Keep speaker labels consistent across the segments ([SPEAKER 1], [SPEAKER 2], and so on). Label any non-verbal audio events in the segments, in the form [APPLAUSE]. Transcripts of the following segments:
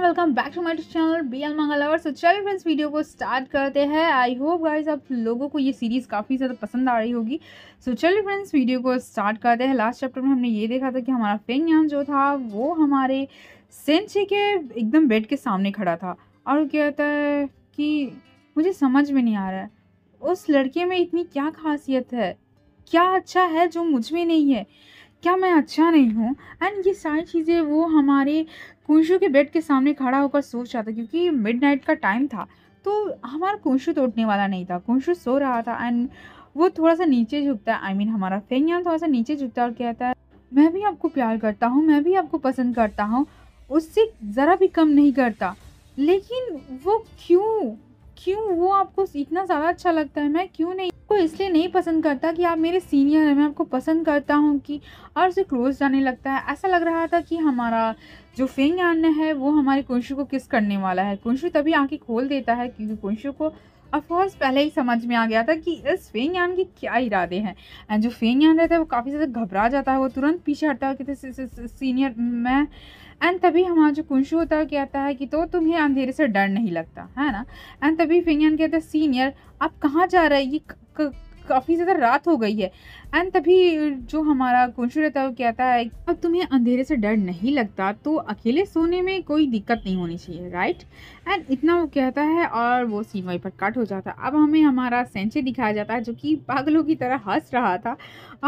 [SPEAKER 1] and welcome back to my channel B L मंगलावर so चलिए friends video को start करते हैं आई होप गाइस आप लोगों को ये सीरीज़ काफ़ी ज़्यादा पसंद आ रही होगी सो so, चलिए फ्रेंड्स वीडियो को स्टार्ट करते हैं लास्ट चैप्टर में हमने ये देखा था कि हमारा फेंगयाम जो था वो हमारे सेंची के एकदम बेड के सामने खड़ा था और क्या होता है कि मुझे समझ में नहीं आ रहा है उस लड़के में इतनी क्या खासियत है क्या अच्छा है जो मुझ में नहीं है क्या मैं अच्छा नहीं हूँ एंड ये सारी चीज़ें वो हमारे कुंशु के बेड के सामने खड़ा होकर सोच रहा था क्योंकि नाइट का टाइम था तो हमारा कुंशु तो उठने वाला नहीं था कुंशु सो रहा था एंड वो थोड़ा सा नीचे झुकता है आई I मीन mean, हमारा फेंगयान थोड़ा सा नीचे झुकता और कहता है मैं भी आपको प्यार करता हूँ मैं भी आपको पसंद करता हूँ उससे ज़रा भी कम नहीं करता लेकिन वो क्यों क्यों वो आपको इतना ज़्यादा अच्छा लगता है मैं क्यों नहीं को इसलिए नहीं पसंद करता कि आप मेरे सीनियर हैं मैं आपको पसंद करता हूँ कि और उसे क्लोज जाने लगता है ऐसा लग रहा था कि हमारा जो फेंग आन है वो हमारे कुंशु को किस करने वाला है कुंशु तभी आँखें खोल देता है क्योंकि कुंशु को अफकोर्स पहले ही समझ में आ गया था कि इस फेंग यान के क्या इरादे हैं एंड जो फेंग यान रहता है वो काफ़ी ज़्यादा घबरा जाता है वो तुरंत पीछे हटता है कि सीनियर मैं एंड तभी हमारा जो कुंशु होता है कहता है कि तो तुम्हें अंधेरे से डर नहीं लगता है ना एंड तभी यान कहता है सीनियर आप कहाँ जा रहे हैं ये काफ़ी ज़्यादा रात हो गई है एंड तभी जो हमारा कुंशु रहता है वो कहता है अब तुम्हें अंधेरे से डर नहीं लगता तो अकेले सोने में कोई दिक्कत नहीं होनी चाहिए राइट एंड इतना वो कहता है और वो सीन वहीं पर कट हो जाता है अब हमें हमारा सेंचे दिखाया जाता है जो कि पागलों की तरह हंस रहा था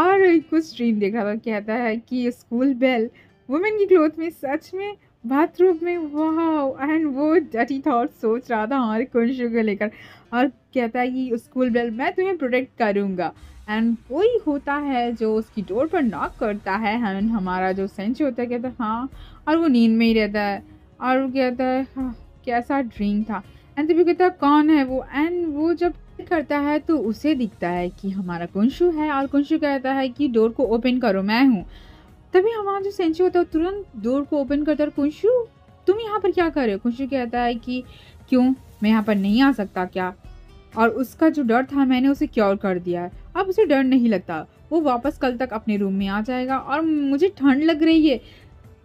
[SPEAKER 1] और कुछ स्ट्रीम देख रहा था कहता है कि स्कूल बेल वुमेन की क्लोथ में सच में बाथरूम में वाह एंड वो डटी थॉट सोच रहा था हमारे कुंशु को लेकर और कहता है कि स्कूल बेल मैं तुम्हें प्रोटेक्ट करूँगा एंड कोई होता है जो उसकी डोर पर नॉक करता है एंड हमारा जो सेंच होता है कहता है हाँ और वो नींद में ही रहता है और वो कहता है हाँ, कैसा ड्रीम था एंड तभी कहता है कौन है वो एंड वो जब करता है तो उसे दिखता है कि हमारा कुंशु है और कुंशु कहता है कि डोर को ओपन करो मैं हूँ तभी हमारा जो सेंचू होता है तुरंत डोर को ओपन करता है कुंशु तुम यहाँ पर क्या कर रहे हो कुंशु कहता है कि क्यों मैं यहाँ पर नहीं आ सकता क्या और उसका जो डर था मैंने उसे क्योर कर दिया है अब उसे डर नहीं लगता वो वापस कल तक अपने रूम में आ जाएगा और मुझे ठंड लग रही है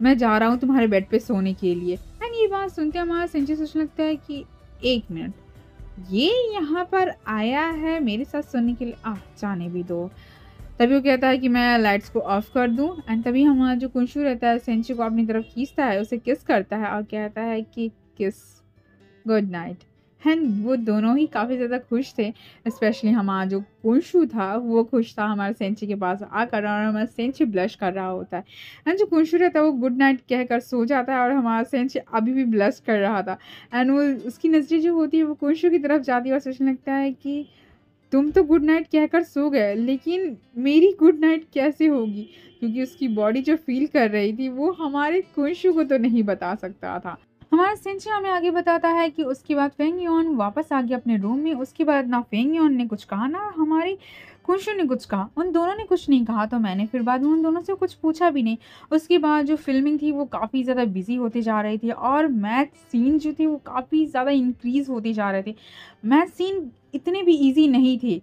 [SPEAKER 1] मैं जा रहा हूँ तुम्हारे बेड पे सोने के लिए एंड ये बात सुनते हमारा सेंची सोचने लगता है कि एक मिनट ये यहाँ पर आया है मेरे साथ सोने के लिए आ जाने भी दो तभी वो कहता है कि मैं लाइट्स को ऑफ कर दूं एंड तभी हमारा जो कुंशु रहता है सेंची को अपनी तरफ खींचता है उसे किस करता है और कहता है कि किस गुड नाइट एंड वो दोनों ही काफ़ी ज़्यादा खुश थे स्पेशली हमारा जो कुंशु था वो खुश था हमारे सेंची के पास आकर और हमारा सेंची ब्लश कर रहा होता है एंड जो कुंशु रहता है वो गुड नाइट कहकर सो जाता है और हमारा सेंची अभी भी ब्लश कर रहा था एंड वो उसकी नज़रें जो होती है वो कुंशु की तरफ जाती है और सोचने लगता है कि तुम तो गुड नाइट कहकर सो गए लेकिन मेरी गुड नाइट कैसे होगी क्योंकि उसकी बॉडी जो फील कर रही थी वो हमारे कुंशु को तो नहीं बता सकता था हमारा सिंचा हमें आगे बताता है कि उसके बाद फेंग योन वापस आ गया अपने रूम में उसके बाद ना फेंग योन ने कुछ कहा ना हमारी कुंशु ने कुछ कहा उन दोनों ने कुछ नहीं कहा तो मैंने फिर बाद में उन दोनों से कुछ पूछा भी नहीं उसके बाद जो फिल्मिंग थी वो काफ़ी ज़्यादा बिजी होती जा रही थी और मैथ सीन जो थे वो काफ़ी ज़्यादा इंक्रीज़ होते जा रहे थे मैथ सीन इतने भी इजी नहीं थे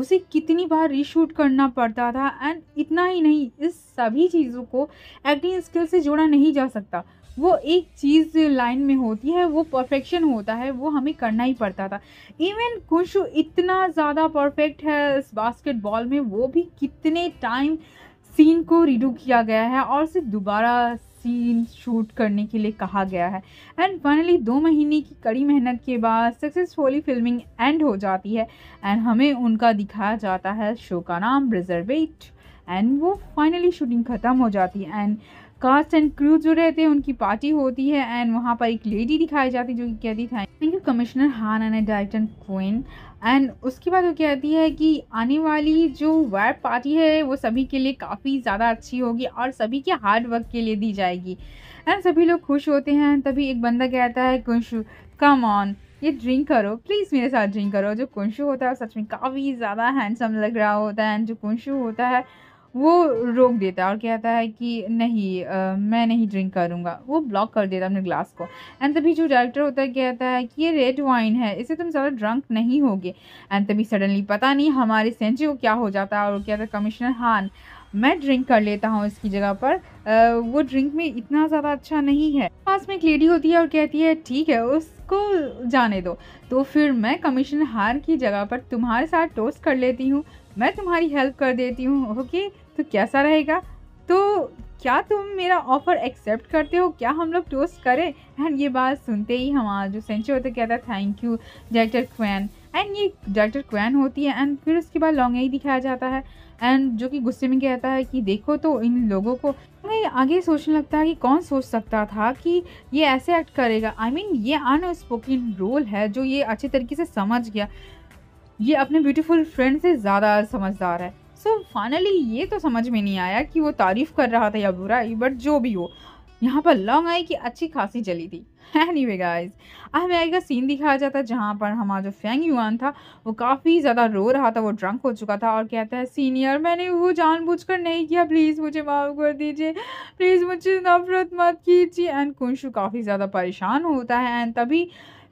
[SPEAKER 1] उसे कितनी बार रीशूट करना पड़ता था एंड इतना ही नहीं इस सभी चीज़ों को एक्टिंग स्किल से जोड़ा नहीं जा सकता वो एक चीज़ लाइन में होती है वो परफेक्शन होता है वो हमें करना ही पड़ता था इवन कुशु इतना ज़्यादा परफेक्ट है इस बास्केटबॉल में वो भी कितने टाइम सीन को रिडू किया गया है और उसे दोबारा सीन शूट करने के लिए कहा गया है एंड फाइनली दो महीने की कड़ी मेहनत के बाद सक्सेसफुली फिल्मिंग एंड हो जाती है एंड हमें उनका दिखाया जाता है शो का नाम रिजर्वेट एंड वो फाइनली शूटिंग ख़त्म हो जाती है एंड कास्ट एंड क्रू जो रहते हैं उनकी पार्टी होती है एंड वहाँ पर एक लेडी दिखाई जाती है जो कि कहती thank you commissioner Han and director Queen and उसके बाद वो कहती है कि आने वाली जो वैप पार्टी है वो सभी के लिए काफ़ी ज़्यादा अच्छी होगी और सभी के हार्ड वर्क के लिए दी जाएगी एंड सभी लोग खुश होते हैं तभी एक बंदा कहता है कुंशु कम ऑन ये ड्रिंक करो प्लीज़ मेरे साथ ड्रिंक करो जो कुंशु होता है सच में काफ़ी ज़्यादा हैंडसम लग रहा होता है एंड जो कुंशु होता है वो रोक देता है और कहता है कि नहीं आ, मैं नहीं ड्रिंक करूँगा वो ब्लॉक कर देता अपने ग्लास को एंड तभी जो डायरेक्टर होता है कहता है कि ये रेड वाइन है इसे तुम ज़्यादा ड्रंक नहीं होगे एंड तभी सडनली पता नहीं हमारे सेंचरी को क्या हो जाता है और क्या था कमिश्नर हान मैं ड्रिंक कर लेता हूँ इसकी जगह पर आ, वो ड्रिंक में इतना ज़्यादा अच्छा नहीं है पास में एक लेडी होती है और कहती है ठीक है उसको जाने दो तो फिर मैं कमिश्नर हार की जगह पर तुम्हारे साथ टोस्ट कर लेती हूँ मैं तुम्हारी हेल्प कर देती हूँ ओके तो कैसा रहेगा तो क्या तुम मेरा ऑफ़र एक्सेप्ट करते हो क्या हम लोग टोस्ट करें एंड ये बात सुनते ही हमारा जो सेंचर होता है कहता thank you director Kwan and ये डायरेक्टर क्वैन होती है एंड फिर उसके बाद लॉन्ग ही दिखाया जाता है एंड जो कि गुस्से में कहता है कि देखो तो इन लोगों को मैं आगे सोचने लगता है कि कौन सोच सकता था कि ये ऐसे एक्ट करेगा आई I मीन mean, ये अनस्पोकन रोल है जो ये अच्छे तरीके से समझ गया ये अपने ब्यूटीफुल फ्रेंड से ज़्यादा समझदार है सो so, फाइनली ये तो समझ में नहीं आया कि वो तारीफ़ कर रहा था या बुरा ही बट जो भी हो यहाँ पर लॉन्ग आई की अच्छी खासी जली थी एनी वे गाइज हमें आई का सीन दिखाया जाता है जहाँ पर हमारा जो फैंग युआन था वो काफ़ी ज़्यादा रो रहा था वो ड्रंक हो चुका था और कहता है सीनियर मैंने वो जानबूझकर नहीं किया प्लीज़ मुझे माफ़ कर दीजिए प्लीज़ मुझे नफरत मत कीजिए एंड कुंशु काफ़ी ज़्यादा परेशान होता है एंड तभी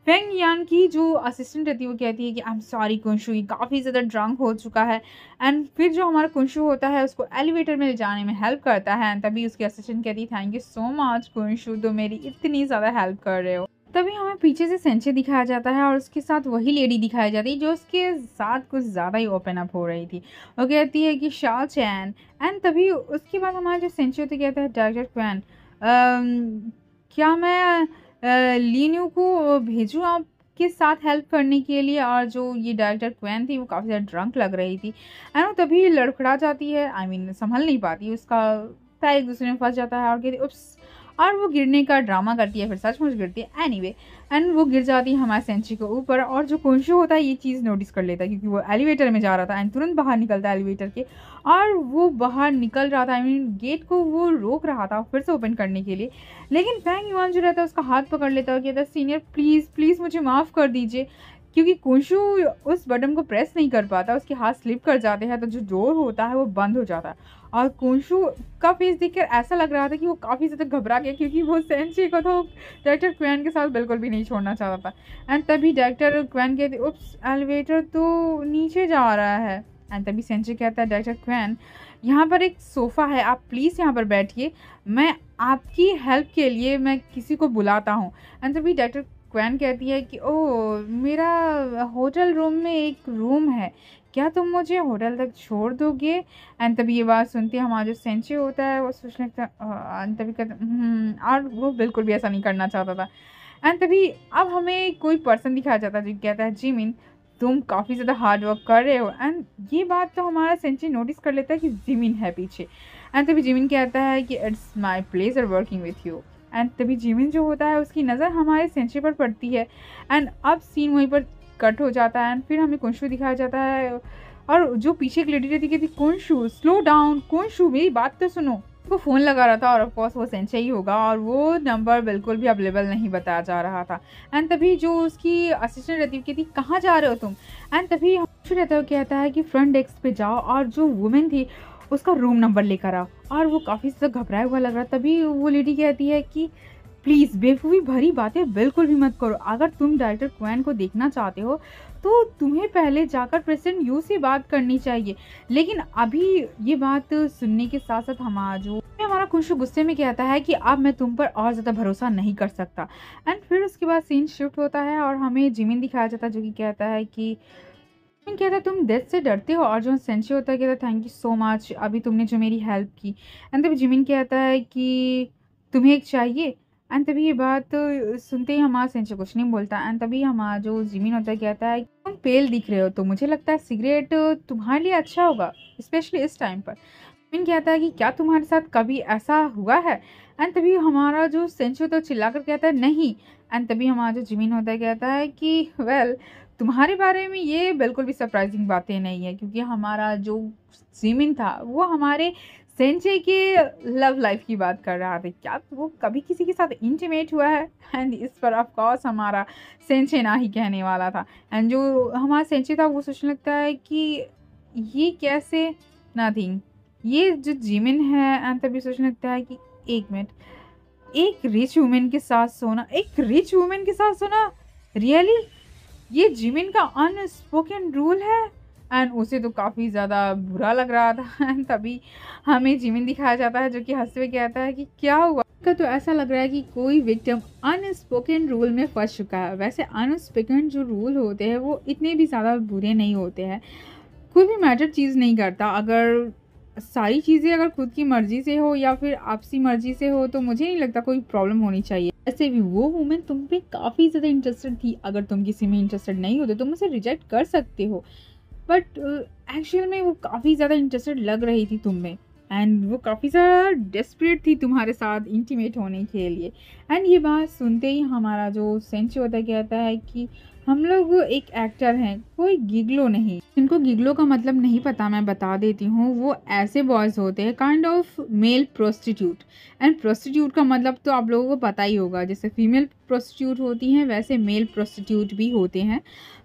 [SPEAKER 1] फेंग यान की जो असिस्टेंट रहती है वो कहती है कि आई एम सॉरी कुंशु ये काफ़ी ज़्यादा ड्रंक हो चुका है एंड फिर जो हमारा कुंशु होता है उसको एलिवेटर में ले जाने में हेल्प करता है एंड तभी उसकी असिस्टेंट कहती है थैंक यू सो मच कुंशु तो मेरी इतनी ज़्यादा हेल्प कर रहे हो तभी हमें पीछे से सेंचे दिखाया जाता है और उसके साथ वही लेडी दिखाई जाती है जो उसके साथ कुछ ज़्यादा ही ओपन अप हो रही थी वो कहती है कि शाह चैन एंड तभी उसके बाद हमारा जो सेंचे होते कहता है डायरेक्टर क्वैन um, क्या मैं लीन्यू को भेजूँ आप के साथ हेल्प करने के लिए और जो ये डायरेक्टर क्वैन थी वो काफ़ी ज़्यादा ड्रंक लग रही थी एंड तभी लड़खड़ा जाती है आई I मीन mean, संभल नहीं पाती उसका पैर एक दूसरे में फंस जाता है और कहती उप्स और वो गिरने का ड्रामा करती है फिर सचमुच गिरती है एनी वे एंड वो गिर जाती है हमारे सेंची के ऊपर और जो कुंशु होता है ये चीज़ नोटिस कर लेता है क्योंकि वो एलिवेटर में जा रहा था एंड तुरंत बाहर निकलता है एलिवेटर के और वो बाहर निकल रहा था I I mean mean, gate को वो रोक रहा था फिर से ओपन करने के लिए लेकिन फैंग युवान जो रहता है उसका हाथ पकड़ लेता है और कहता है सीनियर प्लीज़ प्लीज़ मुझे माफ़ कर दीजिए क्योंकि कुंशु उस बटन को प्रेस नहीं कर पाता उसके हाथ स्लिप कर जाते हैं तो जो डोर होता है वो बंद हो जाता है और कुंशु का फेस देखकर ऐसा लग रहा था कि वो काफ़ी ज़्यादा घबरा गया क्योंकि वो सेंची को तो डायरेक्टर क्वैन के साथ बिल्कुल भी नहीं छोड़ना चाहता था एंड तभी डायरेक्टर क्वैन कहते उप्स एलिवेटर तो नीचे जा रहा है एंड तभी सेंचुरी कहता है डायरेक्टर क्वैन यहाँ पर एक सोफ़ा है आप प्लीज़ यहाँ पर बैठिए मैं आपकी हेल्प के लिए मैं किसी को बुलाता हूँ एंड तभी डायरेक्टर क्वैन कहती है कि ओ oh, मेरा होटल रूम में एक रूम है क्या तुम मुझे होटल तक छोड़ दोगे एंड तभी ये बात सुनती है हमारा जो सेंचे होता है वो सोचने तभी कहता हम्म, और वो बिल्कुल भी ऐसा नहीं करना चाहता था एंड तभी अब हमें कोई पर्सन दिखाया जाता है जो कहता है जिमिन तुम काफ़ी ज़्यादा हार्ड वर्क कर रहे हो एंड ये बात तो हमारा सेंचुरी नोटिस कर लेता है कि जिमिन है पीछे एंड तभी जिमिन कहता है कि it's my place are working with you and तभी जिमिन जो होता है उसकी नज़र हमारे सेंचुरी पर पड़ती है एंड अब सीन वहीं पर कट हो जाता है एंड फिर हमें कुंशु दिखाया जाता है और जो पीछे एक लेडी रहती थी कुंशु स्लो डाउन कुंशु मेरी बात तो सुनो वो फ़ोन लगा रहा था और ऑफकोर्स वो सेंचा ही होगा और वो नंबर बिल्कुल भी अवेलेबल नहीं बताया जा रहा था एंड तभी जो उसकी असिस्टेंट रहती कहती कहाँ जा रहे हो तुम एंड तभी कुंशु रहता है कहता है कि फ्रंट डेस्क पे जाओ और जो वुमेन थी उसका रूम नंबर लेकर आओ और वो काफ़ी सा घबराया हुआ लग रहा तभी वो लेडी कहती है कि प्लीज़ बेवकूफ़ी भरी बातें बिल्कुल भी मत करो अगर तुम डायरेक्टर क्वैन को देखना चाहते हो तो तुम्हें पहले जाकर प्रेसिडेंट यू से बात करनी चाहिए लेकिन अभी ये बात सुनने के साथ साथ हमारा जो हमारा खुश गुस्से में कहता है कि अब मैं तुम पर और ज़्यादा भरोसा नहीं कर सकता एंड फिर उसके बाद सीन शिफ्ट होता है और हमें जिमिन दिखाया जाता है जो कि कहता है कि जिमिन कहता है तुम डेथ से डरते हो और जो सेंशी होता है कहता है थैंक यू सो मच अभी तुमने जो मेरी हेल्प की एंड तब जिमिन कहता है कि तुम्हें एक चाहिए एंड तभी ये बात सुनते ही हमारा सेंचर कुछ नहीं बोलता एंड तभी हमारा जो जिमिन होता है कहता है तुम पेल दिख रहे हो तो मुझे लगता है सिगरेट तुम्हारे लिए अच्छा होगा स्पेशली इस टाइम पर जिमिन कहता है कि क्या तुम्हारे साथ कभी ऐसा हुआ है एंड तभी हमारा जो सेंचर तो कर कहता है नहीं एंड तभी हमारा जो जिमिन होता है कहता है कि वेल well, तुम्हारे बारे में ये बिल्कुल भी सरप्राइजिंग बातें नहीं है क्योंकि हमारा जो जिमिन था वो हमारे सेंचे के लव लाइफ की बात कर रहा था क्या वो कभी किसी के साथ इंटीमेट हुआ है एंड इस पर ऑफकोर्स हमारा सेंचे ना ही कहने वाला था एंड जो हमारा सेंचे था वो सोचने लगता है कि ये कैसे नथिंग ये जो जिमिन है एंड तभी सोचने लगता है कि एक मिनट एक रिच वूमेन के साथ सोना एक रिच वूमेन के साथ सोना रियली ये जिमिन का अनस्पोकन रूल है एंड उसे तो काफ़ी ज़्यादा बुरा लग रहा था एंड [LAUGHS] तभी हमें जिमिन दिखाया जाता है जो कि हंसते हुए कहता है कि क्या हुआ का तो ऐसा लग रहा है कि कोई विक्टिम अनस्पोकन रूल में फंस चुका है वैसे अनस्पोकन जो रूल होते हैं वो इतने भी ज़्यादा बुरे नहीं होते हैं कोई भी मैटर चीज़ नहीं करता अगर सारी चीज़ें अगर खुद की मर्ज़ी से हो या फिर आपसी मर्ज़ी से हो तो मुझे नहीं लगता कोई प्रॉब्लम होनी चाहिए ऐसे भी वो वूमेन तुम पे काफ़ी ज़्यादा इंटरेस्टेड थी अगर तुम किसी में इंटरेस्टेड नहीं होते तुम उसे रिजेक्ट कर सकते हो बट एक्चुअल uh, में वो काफ़ी ज़्यादा इंटरेस्टेड लग रही थी तुम में एंड वो काफ़ी ज़्यादा डेस्परेट थी तुम्हारे साथ इंटीमेट होने के लिए एंड ये बात सुनते ही हमारा जो सेंस होता कहता है कि हम लोग एक एक्टर हैं कोई गिगलो नहीं इनको गिगलो का मतलब नहीं पता मैं बता देती हूँ वो ऐसे बॉयज़ होते हैं kind of male prostitute and prostitute का मतलब तो आप लोगों को पता ही होगा जैसे फीमेल प्रोस्टिट्यूट होती हैं वैसे मेल प्रोस्टिट्यूट भी होते हैं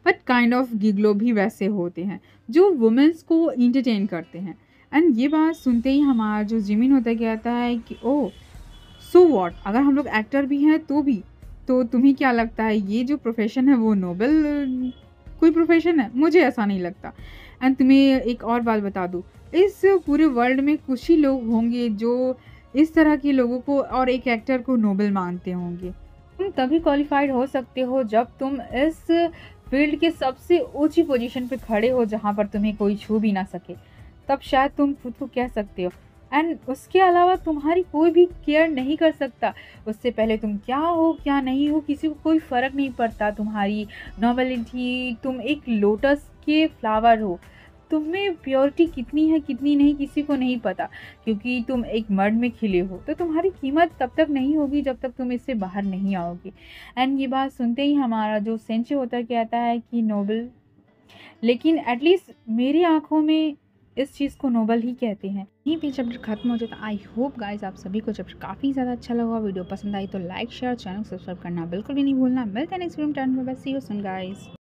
[SPEAKER 1] बट काइंड ऑफ गिगलो भी वैसे होते हैं जो वुमेंस को इंटरटेन करते हैं एंड ये बात सुनते ही हमारा जो जमीन होता कहता है कि oh oh, so so what अगर हम लोग एक्टर भी हैं तो भी तो तुम्हें क्या लगता है ये जो प्रोफेशन है वो नोबल कोई प्रोफेशन है मुझे ऐसा नहीं लगता एंड तुम्हें एक और बात बता दूँ इस पूरे वर्ल्ड में कुछ ही लोग होंगे जो इस तरह के लोगों को और एक एक्टर को नोबल मानते होंगे तुम तभी क्वालिफाइड हो सकते हो जब तुम इस फील्ड के सबसे ऊंची पोजीशन पर खड़े हो जहाँ पर तुम्हें कोई छू भी ना सके तब शायद तुम खुद को कह सकते हो एंड उसके अलावा तुम्हारी कोई भी केयर नहीं कर सकता उससे पहले तुम क्या हो क्या नहीं हो किसी को कोई फ़र्क नहीं पड़ता तुम्हारी नॉर्मलिटी तुम एक लोटस के फ्लावर हो तुम में प्योरिटी कितनी है कितनी नहीं किसी को नहीं पता क्योंकि तुम एक मर्द में खिले हो तो तुम्हारी कीमत तब तक नहीं होगी जब तक तुम इससे बाहर नहीं आओगे एंड ये बात सुनते ही हमारा जो सेंच होता कहता है कि नोबल लेकिन एटलीस्ट मेरी आँखों में इस चीज़ को नोबल ही कहते हैं ये भी चैप्टर खत्म हो जाता आई होप गाइज आप सभी को चैप्टर काफ़ी ज़्यादा अच्छा लगा वीडियो पसंद आई तो लाइक शेयर चैनल सब्सक्राइब करना बिल्कुल भी नहीं भूलना मिलते हैं next video see you soon guys